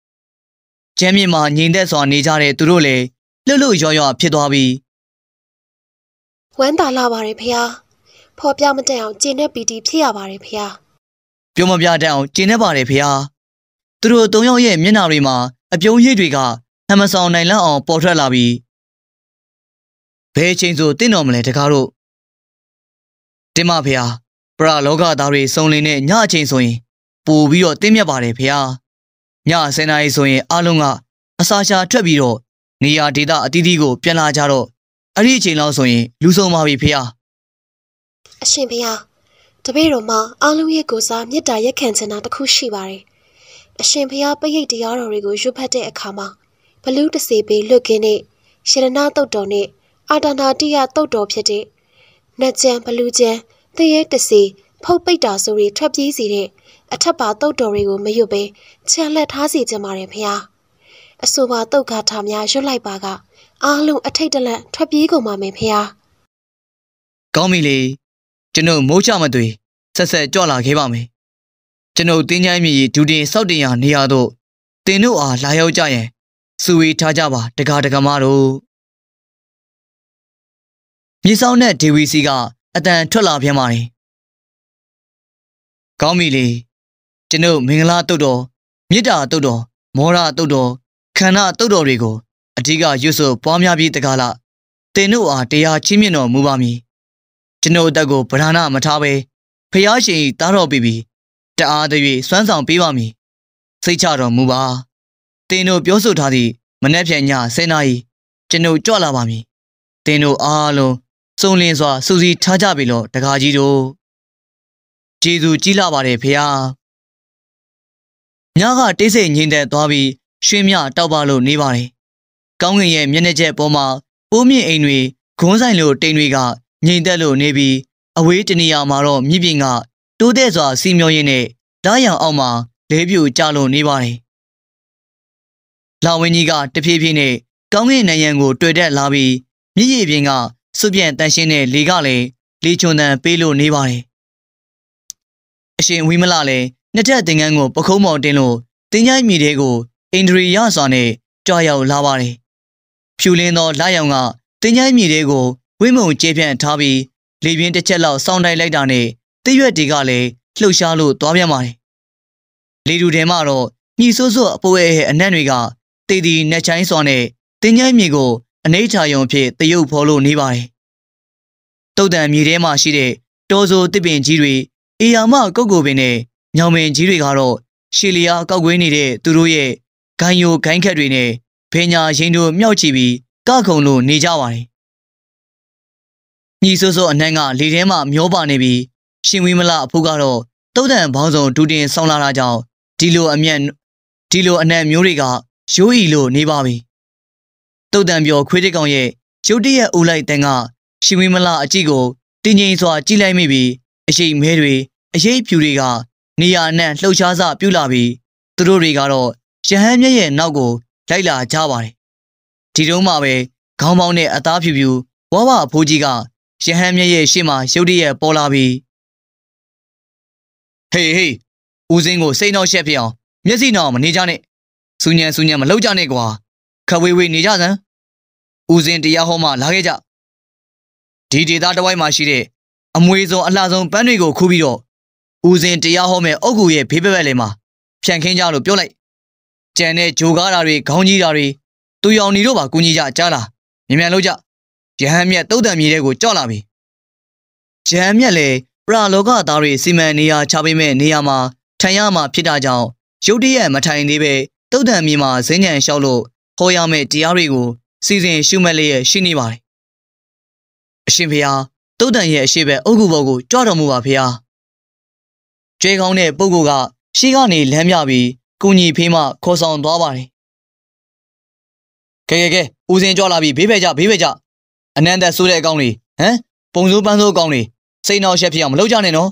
Speaker 1: ကျမ်းမြင့်မှာငြိမ်သက်စွာနေကြတဲ့သူတို့လည်းလှုပ်လှုပ်ရွရွဖြစ်သွားပြီ
Speaker 2: ဝမ်းသာလာပါတယ်ဖះဖော်ပြမတက်အောင်ကျင့်တဲ့ပီတီဖြစ်ရပါတယ်ဖះ
Speaker 1: ပြောမပြတတ်အောင်ကျင့်နေပါတယ်ဖះသူတို့သုံးယောက်ရဲ့မျက်နှာတွေမှာအပြုံးရိပ်တွေကနှမဆောင်နိုင်လောက်အောင်ပေါ်ထွက်လာပြီဘယ်ချိန်ဆိုတင့်တော်မလဲတကားတို့တင်မဖះပရလောကသားတွေစုံလင်တဲ့ညအချိန်ဆိုရင်ပို့ပြီးတော့တင်းမြတ်ပါတယ်ဖះည10နာရီဆိုရင်အားလုံးကအစာချာထွက်ပြီးတော့နေရာဒေသအသီးသီးကို ပြန်လာကြတော့အဲ့ဒီအချိန်လောက်ဆိုရင်လူဆုံးပါပြီဖေဟာ
Speaker 2: အရှင်ဖေဟာတပည့်တော်မှာအားလုံးရဲ့ကိုစားမေတ္တာရက်ခံချင်တာတစ်ခုရှိပါတယ်အရှင်ဖေဟာပိယိတ်တရားတော်တွေကိုရွတ်ဖတ်တဲ့အခါမှာဘလူးတစေပေလွတ်ခင်းနဲ့ရှရဏတုတ်တော်နဲ့အာတနာတိယတုတ်တော်ဖြစ်တဲ့နတ်ကျန်ဘလူးကျန်သရဲတစေဖုတ်ပိတ်တာဆိုတွေထွက်ပြေးစီတဲ့အထက်ပါတုတ်တော်တွေကိုမရွတ်ဘဲခြံလက်ထားစီခြင်းပါတယ်ဖျားအဆိုပါတုတ်ဂါထာများရွတ်လိုက်ပါက အားလုံးအထိတ်တလန့်ထွက်ပြေးကုန်ပါမယ်ဖျား
Speaker 1: ကောင်းပြီလေကျွန်တော်မိုးချမသွေဆက်ဆက်ကြွလာခဲ့ပါမယ်ကျွန်တော်တင်းချိုင်းမြေဒူတင်စောက်တင်ရနေရတော့တင်တို့အားလာရောက်ကြရင်စူဝေးထားကြပါတကားတကမာတို့မြေဆောင်နဲ့ဒေဝီစီကအတန်ထွက်လာပြန်ပါတယ်ကောင်းပြီလေကျွန်ုပ်မင်္ဂလာတုတ်တော်မေတ္တာတုတ်တော်မောရတုတ်တော်ခန္ဓာတုတ်တော်တွေကိုအဓိကရွတ်ဆိုပွားများပြီးတကားလားတင်တို့အားတရားချင်းမြင့်တော်မူပါမည်ကျွန်ုပ်အသက်ကိုဗရာဏမထားပဲဖျားရှင်တားတော်ပြီပြီတအားတ၍စွမ်းဆောင်ပေးပါမည်စိတ်ချတော်မူပါတင်တို့ပြောဆိုထားသည့်မနှက်ဖြန်ညဆယ်နာရီကျွန်ုပ်ကြွလာပါမည်တင်တို့အားလုံးစုံလင်စွာစူးစီးထားကြပြီလို့တကားကြီးတို့ကျေးဇူးကြီးလာပါတယ်ဖျားညကတိတ်ဆိတ်ငြိမ်သက်သွားပြီးရွှေမြတောက်ပါလို့နေပါတယ်။ကောင်းကင်ရဲ့မျက်နှာကျက်ပေါ်မှာပိုးမြင့်အိမ်တွေဂုံးဆိုင်လိုတိမ်တွေကငြိမ်သက်လို့နေပြီးအဝေးတနေရာမှာတော့မြစ်ပြင်ကတိုးတဲ့စွာစီမျောရင်းနဲ့ဓာတ်ရောင်အောက်မှာလဲပြူကျလို့နေပါတယ်။လာဝင်းကြီးကတဖြည်းဖြည်းနဲ့ကောင်းကင်နံရံကို တွေ့တက်လာပြီးမြစ်ရည်ပြင်ကစွပြန့်တန်ရှင်းတဲ့လေကလည်းလေချွန်တန်ပေးလို့နေပါတယ်။အရှင်ဝိမလလည်းနှစ်ထပ်သင်္ကန်းကိုပခုံးမောင်တင်လို့တင်းကြိုင်းမြေတွေကိုအိန္ဒြေရစွာနဲ့ကြွားရောက်လာပါတယ်။ဖြူလင်းသောလရောင်ကတင်းကြိုင်းမြေတွေကိုဝိမုံကျေးပြန့်ထားပြီးလေပြင်းတစ်ချက်လောက်စောင်းတိုင်းလိုက်တာနဲ့တရွက်တွေကလည်းလှုပ်ရှားလို့သွားပြန်ပါတယ်။လေတူထဲမှာတော့မြည်ဆိုးဆိုးအပိုးရဲ့အနံ့တွေကတည်တည်နှက်ချိုင်းစွာနဲ့တင်းကြိုင်းမြေကိုအနေချာယုံဖြစ်တရုပ်ဖော်လို့နေပါတယ်။တုတ်တံမြေထဲမှာရှိတဲ့တောဆိုတစ်ပင်ကြီးတွေအေယာမကုတ်ကိုပင်နဲ့ညောင်ပင်ကြီးတွေကတော့ရှီလီယာကောက်ကွေးနေတဲ့သူတို့ရဲ့ဂိုင်းယိုဂိုင်းခက်တွေနဲ့ဘင်ညာရင်တို့မြောက်ချီပြီးကခုံလို့နေကြပါတယ်။ညီစိုးစိုးအနှံ့ကလေထဲမှာမျောပါနေပြီးရှင်ဝီမလအဖိုးကတော့တုတ်တန်ဘောင်းဆောင်ဒူတင် ဆောင်းလာတာကြောင့်ဒီလိုအမျက်ဒီလိုအနှံ့မျိုးတွေကရိုးဤလို့နေပါပြီ။တုတ်တန်ပြောခွေးတစ်ကောင်ရဲ့ရုတ်တရက်အူလိုက်တန်ကရှင်ဝီမလအကြည့်ကိုတင်းငိမ့်စွာ ကြည့်လိုက်မိပြီးအရှိမဲတွေအရေးဖြူတွေကနေရာအနှံ့လှုပ်ရှားစပြုလာပြီးသူတို့တွေကတော့ရဟန်းမြတ်ရဲ့နောက်ကို လိုက်လာကြပါတယ်ဒီတုန်းမှပဲခေါင်းပေါင်းနဲ့အသားဖြူဖြူဝဝအဖိုးကြီးကရဟန်းမြတ်ရဲ့ရှေ့မှာရုတ်တရက်ပေါ်လာပြီးဟေးဟေးဦးစင်းကိုစိတ်နှောက်ရှက်ဖြစ်အောင်မျက်စိနှောင်မနေကြနဲ့စူညံစူညံမလောက်ကြနဲ့ကွာခဝေဝေနေကြစမ်းဦးစင်းတရားဟောမှလာခဲ့ကြဒီဒေသတဝိုက်မှာရှိတဲ့အမွေစုံအလှဆုံးပန်းတွေကိုခူးပြီးတော့ဦးစင်တရားဟောမဲ့အုတ်ကူရဲ့ဘေးဘက်ဘက်လေးမှာဖြန့်ခင်းကြလို့ပြောလိုက်ကြံတဲ့ဂျိုကားတာတွေခေါင်းကြီးတာတွေသူရောင်နေတော့ပါကူညီကြကြားလားမြန်မြန်လုပ်ကြရဟန်းမြတ်တုတ်တံမြေတဲ့ကိုကြော့လာပြီရဟန်းမြတ်လည်းပရာလောကသားတွေစီမံနေရာချပေးမဲ့နေရာမှာထိုင်ရမှာဖြစ်တာကြောင့်ရုတ်တရက်မထိုင်သေးပဲတုတ်တံမြေမှာဈဉ္ဉံလျှောက်လို့ဟောရမယ့်တရားတွေကိုစီစဉ်ရှုမှတ်လျက်ရှိနေပါတယ်အရှင်ဖေဟာတုတ်တံရဲ့အရှိပဲအုတ်ကူဘော်ကိုကြွတော်မူပါဖေဟာကျွဲကောင်းတဲ့ပုဂ္ဂိုလ်ကရှေ့ကနေလမ်းပြပြီးကုညီဖေးမှခေါ်ဆောင်သွားပါတယ်ကဲကဲကဲဦးစင်ကြွလာပြီဘေးဘက်ကြဘေးဘက်ကြအနန္တဆိုးတဲ့အကောင်လေးဟမ်ပုံစိုးပန်းစိုးအကောင်လေးစိတ်နှောက်ရှက်ဖြစ်အောင်မလုပ်ကြနဲ့နော်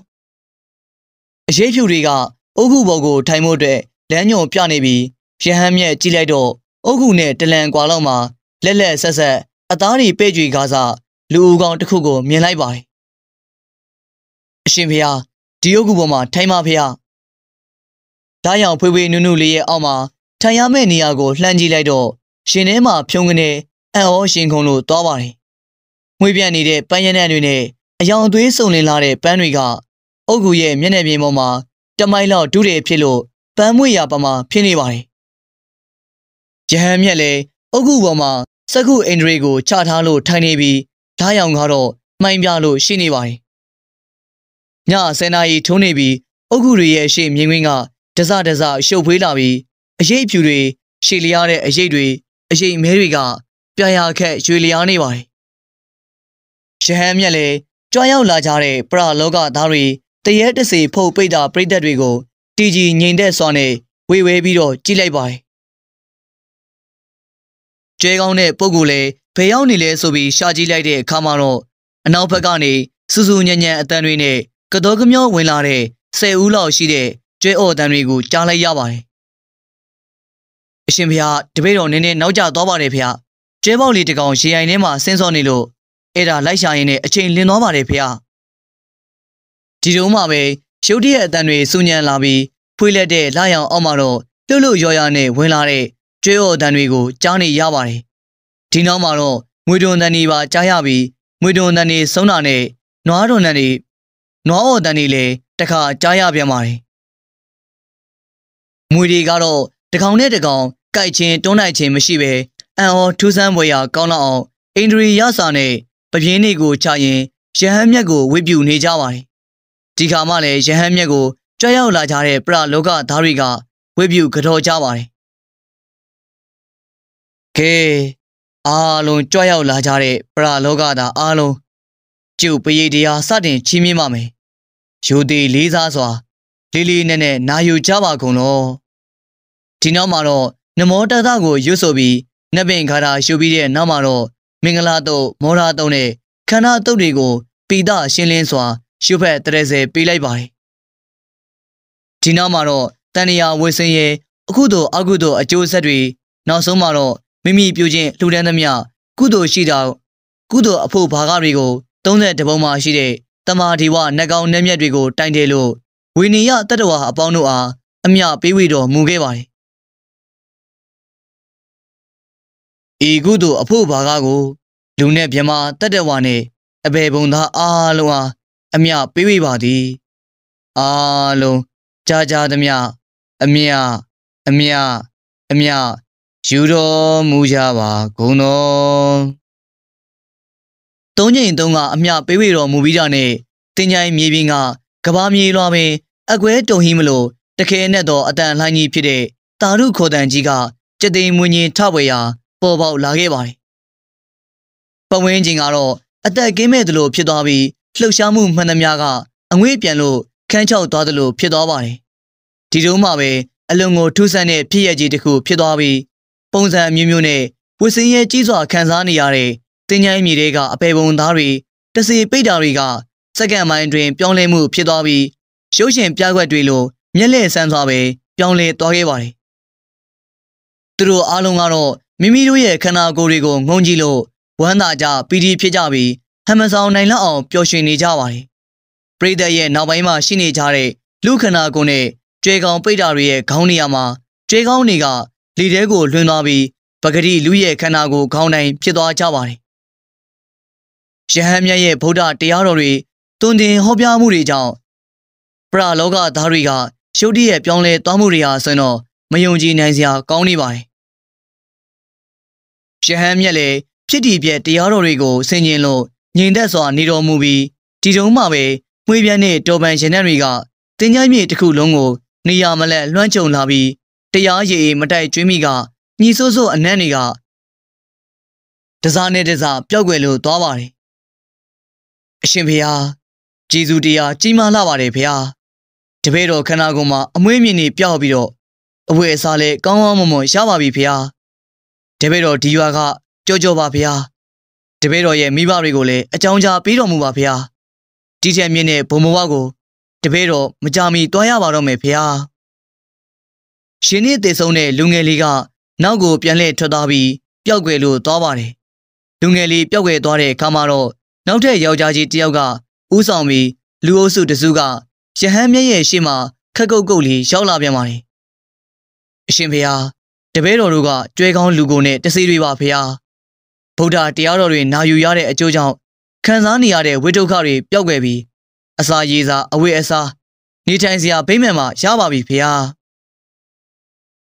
Speaker 1: အရေးဖြူတွေကအုတ်ခုဘော်ကိုထိုင်ဖို့အတွက်လမ်းညွန်ပြနေပြီးရဟန်းမြက်ကြည့်လိုက်တော့အုတ်ခုနဲ့တလန်ကွာလောက်မှာလက်လက်ဆက်ဆက်အသားတွေပဲ့ကြွေကားစားလူဦးကောင်တစ်ခုကိုမြင်လိုက်ပါတယ်အရှင်ဖေဟာဒီယုတ်ကူပေါ်မှာထိုင်ပါဖေဟာ။ဒါရောင်ဖွေးဖွေးနုနုလေးရဲ့အောက်မှာထိုင်ရမယ့်နေရာကိုလှမ်းကြည့်လိုက်တော့ရှင်ထဲမှာဖြုံကနေအံ့ဩရှင်ခုန်လို့သွားပါတယ်။မှွေးပြန့်နေတဲ့ပန်းရံတွေနဲ့အယောင်အသွေးစုံလင်လာတဲ့ပန်းတွေကအုတ်ကူရဲ့မျက်နှာပြင်ပေါ်မှာတမိုင်လောက်ဒုတယ်ဖြစ်လို့ပန်းမွေရာပမာဖြစ်နေပါတယ်။ဂျဟန်မြက်လည်းအုတ်ကူပေါ်မှာစကုအင်ဒရီကိုချထားလို့ထိုင်နေပြီးဓာရောင်ကတော့မှိုင်းပြလို့ရှိနေပါတယ်ည10နာရီထုံးနေပြီးအုတ်ဂူတွေရဲ့အရှိမြင်းဝင်းကတစတစရှုပ်ဖွေးလာပြီးအရေးဖြူတွေရှည်လျားတဲ့အရေးတွေအရေးမဲတွေကပြာရာခက်ရွေလျားနေပါတယ်။ရဟန်းမြက်လည်းကြွားရောက်လာကြတဲ့ပရလောကသားတွေတရဲတစေဖုတ်ပိတ်တာပြိသက်တွေကိုတီကြီးငြိမ်တဲ့စွာနဲ့ဝေဝဲပြီးတော့ကြည့်လိုက်ပါတယ်။ကျဲကောင်းတဲ့ပုဂ္ဂိုလ်လည်းဘယ်ရောက်နေလဲဆိုပြီးရှာကြည့်လိုက်တဲ့အခါမှာတော့အနောက်ဘက်ကနေစူးစူးညံ့ညံ့အတန်တွေနဲ့ကတော်ကမျောဝင်လာတဲ့10ဦးလောက်ရှိတဲ့ကျွဲအော်တန်တွေကိုကြားလိုက်ရပါတယ်။အရှင်ဖေဟာတပည့်တော်နည်းနည်းနောက်ကျသွားပါတယ်ဖေဟာကျွဲပေါက်လေးတကောင်ရေအိုင်ထဲမှာဆင်းစောနေလို့အဲ့ဒါလိုက်ရှာရင်းနဲ့အချိန်လင်းသွားပါတယ်ဖေဟာဒီတုန်းမှပဲရုတ်တရက်အတန်တွေစူညံလာပြီးဖွေးလက်တဲ့လာရောင်အောက်မှာတော့လှုပ်လှုပ်ရော်ရော်နဲ့ဝင်လာတဲ့ကျွဲအော်တန်တွေကိုကြားနေရပါတယ်။ဒီနောက်မှာတော့ငွေတွန်တန်တွေပါကြားရပြီးငွေတွန်တန်တွေဆုံးတာနဲ့နွားတွန်တန်တွေနွားအော်တန်တွေလည်းတခါကြားရပြန်ပါတယ်။မွေတွေကတော့တကောင်နဲ့တကောင်ကြိုက်ချင်းတွန်းလိုက်ချင်းမရှိပဲအံ့ဩထူးဆန်းပွဲရာကောင်းလောက်အောင်အင်ဒရီရစာနဲ့ပပြင်းတွေကိုချရင်ရဟန်းမြတ်ကိုဝိပုနေကြပါတယ်။ဒီခါမှလည်းရဟန်းမြတ်ကိုကြွရောက်လာကြတဲ့ပရလောကသားတွေကဝိပုကြော်ကြပါတယ်။ကဲအားလုံးကြွရောက်လာကြတဲ့ပရလောကသားအားလုံးကျုပ်ပရိတရားစတင်ချီးမြှင့်ပါမယ်။ရိုသေလေးစားစွာလေးလေးနက်နက်နာယူကြပါကုန်လော။ဒီနောက်မှာတော့နမောတသကိုရွတ်ဆိုပြီးနတ်ပင်ခါတာရှုပြီးတဲ့နောက်မှာတော့မင်္ဂလာတုတ်မောရာတုတ်နဲ့ခန္ဓာတုတ်တွေကိုပိဒရှင်းလင်းစွာရှုဖက်တရေစေပေးလိုက်ပါတယ်။ဒီနောက်မှာတော့တန်ရာဝေစင်ရဲ့အခုတို့အကုတို့အကျိုးဆက်တွေနောက်ဆုံးမှာတော့မိမိပြုခြင်းလှူဒန်းသမျှကုသိုလ်ရှိတာကုသိုလ်အဖို့ဘာကတွေကို30တပုံမှာရှိတဲ့တမာဒီဝနှကောင်နှက်မြက်တွေကိုတိုင်တယ်လို့ဝီနီယတတ္တဝါအပေါင်းတို့အားအမျှပေးဝေတော်မူခဲ့ပါတယ်။ဤကုသိုလ်အဖို့ဘာကကိုလူနဲ့မြမတတ္တဝါနဲ့အဘယ်ဘုံသားအားလုံးအားအမျှပေးဝေပါသည်။အားလုံးကြာကြာသမျှအမျှအမျှအမျှယူတော်မူကြပါကုန်သောသုံးချိန်သုံးကအမျှပေးဝေတော်မူပြီးကြနဲ့တင်ချိုင်းမြေပြင်ကကဘာမြေလွာပင်အကွဲတုံဟီမလို့တခဲနဲ့တော့အတန်လှိုင်းကြီးဖြစ်တဲ့တာရုခေါ်တန်ကြီးကကြတိမ်မွင်ရင်ထပွဲရာပေါ်ပေါက်လာခဲ့ပါတယ်ပဝင်းချင်းကတော့အသက်ကင်းမဲ့သလိုဖြစ်သွားပြီးလှုပ်ရှားမှုမှန်သမျှကအငွေ့ပြန်လို့ခန်းချောက်သွားသလိုဖြစ်သွားပါတယ်ဒီတုန်းမှပဲအလွန်ကိုထူးဆန်းတဲ့ဖြစ်ရကြီးတစ်ခုဖြစ်သွားပြီးပုံစံမျိုးမျိုးနဲ့ဝစ်စင်းရဲကြီးစွာခံစားနေရတဲ့တင်းကြိုင်းမြေတွေကအပေပုံသားတွေတစီပိတ်တာတွေကစက္ကန့်ပိုင်းတွင်ပြောင်းလဲမှုဖြစ်သွားပြီးရုပ်ရှင်ပြကွက်တွေလို မျက်လည်ဆန်းစွာပဲပြောင်းလဲသွားခဲ့ပါတယ်။သူတို့အားလုံးကတော့မိမိတို့ရဲ့ခန္ဓာကိုယ်တွေကိုငုံကြည့်လို့ဝမ်းသာကြပီတိဖြစ်ကြပြီးဟမ်မဆောင်နိုင်လောက်အောင်ပျော်ရွှင်နေကြပါတယ်။ပရိသတ်ရဲ့နောက်ပိုင်းမှာရှိနေကြတဲ့လူခန္ဓာကိုယ်နဲ့ကြွေကောင်ပိတ်တာတွေရဲ့ခေါင်းနေရာမှာကြွေကောင်တွေကလေထဲကိုလွှင့်သွားပြီးပဂတိလူရဲ့ခန္ဓာကိုယ်ခေါင်းတိုင်းဖြစ်သွားကြပါတယ်ယဟန်မြတ်ရဲ့ဗုဒ္ဓတရားတော်တွေတွင်တင်ဟောပြမှုတွေကြောင့်ပရလောကသားတွေကရုပ်တရက်ပြောင်းလဲသွားမှုတွေဟာဆိုရင်တော့မယုံကြည်နိုင်စရာကောင်းနေပါတယ်။ယဟန်မြတ်လည်းဖြစ်တည်ပြတရားတော်တွေကိုဆင်ခြင်လို့ငြိမ်သက်စွာနေတော်မူပြီးဒီတုံးမှပဲမွေးပြန်းတဲ့တော်ပန်ရှင်တဲ့တွေကတင်ကြိုင်းမြေတစ်ခုလုံးကို နေရာမလက်လွှမ်းခြုံလာပြီးတရားရည်မတိုက်ကျွေးမိကညီဆိုးဆိုးအနံ့တွေကတစားနဲ့တစားပျောက်ွယ်လို့သွားပါတယ်အရှင်ဖေဟာကျေးဇူးတရားကြီးမားလာပါတယ်ဖေဟာတပည့်တော်ခန္ဓာကိုယ်မှာအမွေးမြင့်နေပြောက်ပြီးတော့အဝယ်အစားလည်းကောင်းကောင်းမွန်မွန်ရပါပြီဖေဟာတပည့်တော်ဒီရွာကကြောကြောပါဖေဟာတပည့်တော်ရဲ့မိဘတွေကိုလည်းအကြောင်းကြားပေးတော်မူပါဖေဟာတီးချက်မြင့်တဲ့ဘုံဘဝကို တပည့်တော်မကြမီတွားရပါတော့မယ်ဖေဟာရှင်နေတည်ဆုံးတဲ့လူငယ်လေးကနောက်ကိုပြန်လှည့်ထွက်သွားပြီးပျောက်ွယ်လို့သွားပါတယ်လူငယ်လေးပျောက်ွယ်သွားတဲ့အခါမှာတော့နောက်ထပ်ယောက်ျားကြီးတယောက်ကဥဆောင်ပြီးလူအုပ်စုတစုကရဟန်းမြတ်ရဲ့ရှေ့မှာခက်ကုတ်ကုတ်လေးရောက်လာပြန်ပါတယ်။အရှင်ဖေဟာတပည့်တော်တို့ကကြွဲကောင်းလူကိုနဲ့တစီတွေပါဖေဟာဗုဒ္ဓတရားတော်တွေနာယူရတဲ့အကျိုးကြောင့်ခံစားနေရတဲ့ဝိဒုက္ခတွေပျောက်ကွယ်ပြီးအစာရေစာအဝတ်အစားနေထိုင်စရာဗိမ္မာန်မှာရပါပြီဖေဟာ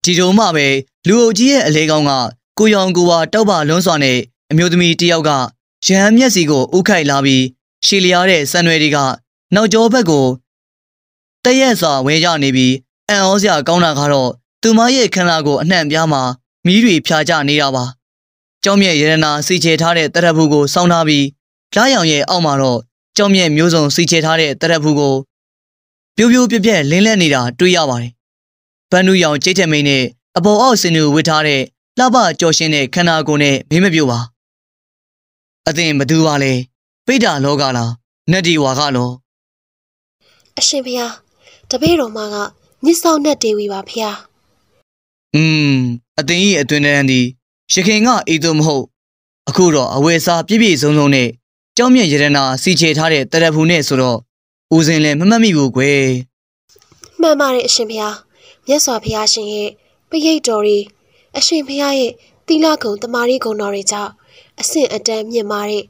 Speaker 1: ဒီတုံးမှပဲလူအုပ်ကြီးရဲ့အလဲကောင်းကကိုရောင်ကိုပါတောက်ပါလွန်းစွာနဲ့အမျိုးသမီးတယောက်ကရဟန်းမျက်စီကိုဥခိုက်လာပြီးရှည်လျားတဲ့ဆံရွယ်တွေကနောက်ကျောဘက်ကိုတရက်စာဝဲရနေပြီးအံ့ဩစရာကောင်းတာကတော့သူမရဲ့ခန္ဓာကိုအနှံ့ပြားမှာမီးတွေဖြာကျနေတာပါကျောင်းမြတ်ရတနာစီချေထားတဲ့တရဖူကိုစောင်းထားပြီးလာရောင်ရဲ့အောက်မှာတော့ကျောင်းမြတ်မျိုးစုံစီချေထားတဲ့တရဖူကို ပြိုးပြိုးပြက်ပြက်လင်းလက်နေတာတွေ့ရပါတယ်ဘန်နူရောင်ကြိတ်ချက်မိန်နဲ့အပေါ်အောက်စင်နူဝစ်ထားတဲ့လှပကြော်ရှင်တဲ့ခန္ဓာကိုယ်နဲ့မင်းမပြိုပါအသင်ဘသူပါလဲပိတာလောကလားနတ်ဒီဝါကလော
Speaker 2: အရှင်ဖေဟာတပည့်တော်မကညစ်ဆောင်နဲ့တေဝီပါဖေဟာ
Speaker 1: อืมအသင်ဤအတွင်တန်းသည်ရခင်ကဤသို့မဟုတ်အခုတော့အဝယ်စားပြည့်ပြည့်စုံစုံနဲ့ကြောင်းမြင့်ရတနာ စီချေထားတဲ့တရဖူနဲ့ဆိုတော့ဦးစင်လည်းမမှတ်မိဘူးကွယ်
Speaker 2: မှန်ပါတယ်အရှင်ဖေဟာမြတ်စွာဘုရားရှင်ရဲ့ပိယိတ်တော်ရီအရှင်ဖေဟာရဲ့သီလဂုံတမာရီဂုံတော်တွေကြောင့်အဆင့်အတန်းမြင့်မာတဲ့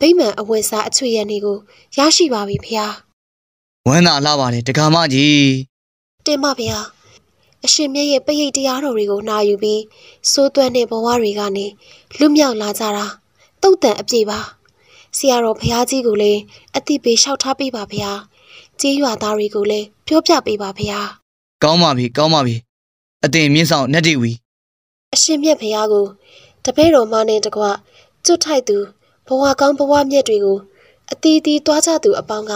Speaker 2: ဗိမာန်အဝယ်စားအချွေရည်တွေကိုရရှိပါပြီဖျား
Speaker 1: ဝမ်းသာလာပါတယ်တက္ကမကြီး
Speaker 2: တင်ပါဗျာအရှင်မြတ်ရဲ့ပရိတ်တရားတော်တွေကိုနာယူပြီးစိုးသွမ်းတဲ့ဘဝတွေကနေလွတ်မြောက်လာကြတာတုတ်တန်အပြည့်ပါဆရာတော်ဘုရားကြီးကိုလည်းအတိပေးလျှောက်ထားပေးပါဗျာကြေးရွာသားတွေကိုလည်းပြောပြပေးပါဗျာ
Speaker 1: ကောင်းပါပြီ ကောင်းပါပြီအတင်မြင့်ဆောင်နတ်တိဝီ
Speaker 2: အရှင်မြတ်ဘုရားကိုတပည့်တော်မနဲ့တကွကျွတ်ထိုက်သူဘဝကောင်းဘဝမြတ်တွေကိုအတီးတီးသွားကြသူအပေါင်းက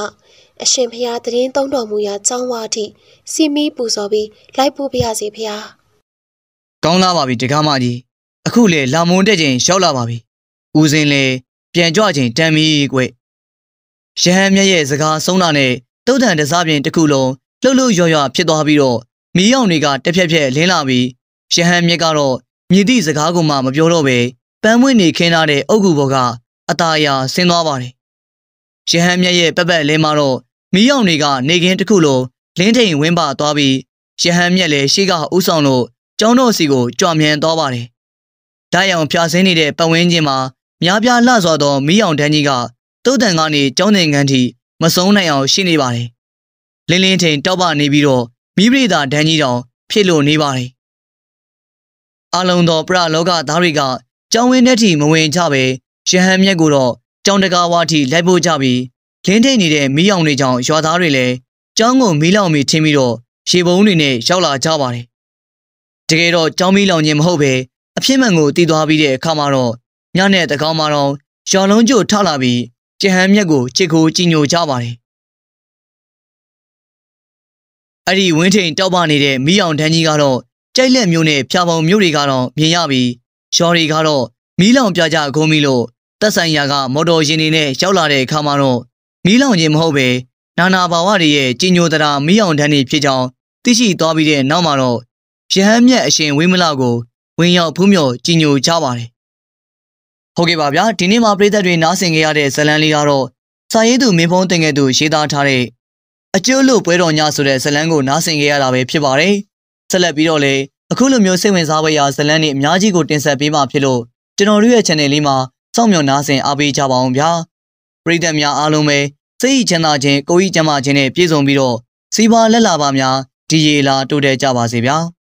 Speaker 2: အရှင်ဘုရားတည်င်းသုံးတော်မူရာကျောင်းဝါအထိစီမီပူဇော်ပြီးလိုက်ပို့ပါရစေဘုရား
Speaker 1: ကောင်းလာပါပြီတက္ကမကြီးအခုလေလာမွန်တဲ့ချိန်ရောက်လာပါပြီဦးစင်လေပြန်ကြွချိန်တန်ပြီကွရဟန်းမြတ်ရဲ့စကားဆုံးတာနဲ့တုတ်တန်တစားပြင်တစ်ခုလုံးလှုပ်လှုပ်ရွရွဖြစ်သွားပြီးတော့မီးရောင်တွေကတစ်ဖြက်ဖြက်လင်းလာပြီးရဟန်းမြစ်ကတော့မြည်သည့်စကားကိုမှမပြောတော့ပဲပန်းမွင့်နေခင်းထားတဲ့အုတ်ဂူပေါ်ကအตาရာဆင်းသွားပါတယ်။ရဟန်းမြတ်ရဲ့ပပက်လဲမှာတော့မီးရောင်တွေက နေခင်းတစ်ခုလုံးလင်းထိန်ဝင်းပါသွားပြီးရဟန်းမြတ်လည်းရှေ့ကဥဆောင်လို့ကျောင်းတော်စီကိုကြွမြန်သွားပါတယ်။ဓာတ်ရောင်ဖြာဆင်းနေတဲ့ပဝင်းချင်းမှာများပြားလှစွာသောမီးရောင်တန်းကြီးကတုတ်တန်ကနေကျောင်းသင်ခန်းထိမဆုံးနိုင်အောင်ရှိနေပါတယ်။လင်းလင်းထိန်တောက်ပနေပြီးတော့မိပရိသာဒန်းကြီးတောင်ဖြစ်လို့နေပါတယ်။အလုံးသောပရလောကသားတွေကကျောင်းဝင်းထဲထိမဝင်ကြပဲရဟန်းမြတ်ကိုတော့ကျောင်းတကားဝါထိလိုက်ပို့ကြပြီးလင်းထိတ်နေတဲ့မီးရောင်တွေကြောင့်ရွာသားတွေလည်းကျောင်းကိုမီးလောင်ပြီးထင်းပြီးတော့ရေပုံးတွေနဲ့ရောက်လာကြပါတယ်တကယ်တော့ကျောင်းမီးလောင်ခြင်းမဟုတ်ပဲအဖြစ်မှန်ကိုတည်သွားပြီးတဲ့အခါမှာတော့ညနဲ့တကောင်မှာတော့ရွာလုံးကျို့ထလာပြီးကျဟန်မြက်ကိုချစ်ကိုကြည်ညိုကြပါတယ်အဲ့ဒီဝင်းထိန်တောက်ပနေတဲ့မီးအောင်တန်းကြီးကတော့ကြိုက်လက်မျိုးနဲ့ဖျာပုံမျိုးတွေကတော့မြင်ရပြီးရွာတွေကတော့မီးလောင်ပြကြကုန်ပြီလို့သက်ဆိုင်ရာကမော်တော်ယာဉ်တွေနဲ့ရောက်လာတဲ့အခါမှာတော့မီးလောင်ခြင်းမဟုတ်ပဲနာနာဘာဝတွေရဲ့ကြီးညိုတရာမီးအောင်တန်းတွေဖြစ်ကြောင်းသိရှိသွားပြီးတဲ့နောက်မှာတော့ရဟန်းမြတ်အရှင်ဝိမလကို ဝင်ရောက်ဖူးမြော်ကြီးညိုကြပါတယ်။ဟုတ်ကဲ့ပါဗျာဒီနေ့မှာပြည်သက်တွေနားဆင်ကြရတဲ့ဇလံလေးကတော့စာရေးသူမင်းဖုံးတင်ခဲ့သူရေးသားထားတဲ့အကျိုးလို့ပွဲတော်ညဆိုတဲ့ဇလံကိုနားဆင်ကြရတာပဲဖြစ်ပါတယ်။ဆက်လက်ပြီးတော့လည်းအခုလိုမျိုးစိတ်ဝင်စားပွဲရာဇလန်းတွေအများကြီးကိုတင်ဆက်ပေးမှာဖြစ်လို့ကျွန်တော်တို့ရဲ့ channel လေးမှာစောင့်မျှော်နားဆင်အားပေးကြပါအောင်ဗျာပရိသတ်များအားလုံးပဲစိတ်ချမ်းသာခြင်းကိုယ်ဤကျန်းမာခြင်းနဲ့ပြည့်စုံပြီးတော့စီးပွားလက်လာပါများဒီရေလာတိုးတက်ကြပါစေဗျာ။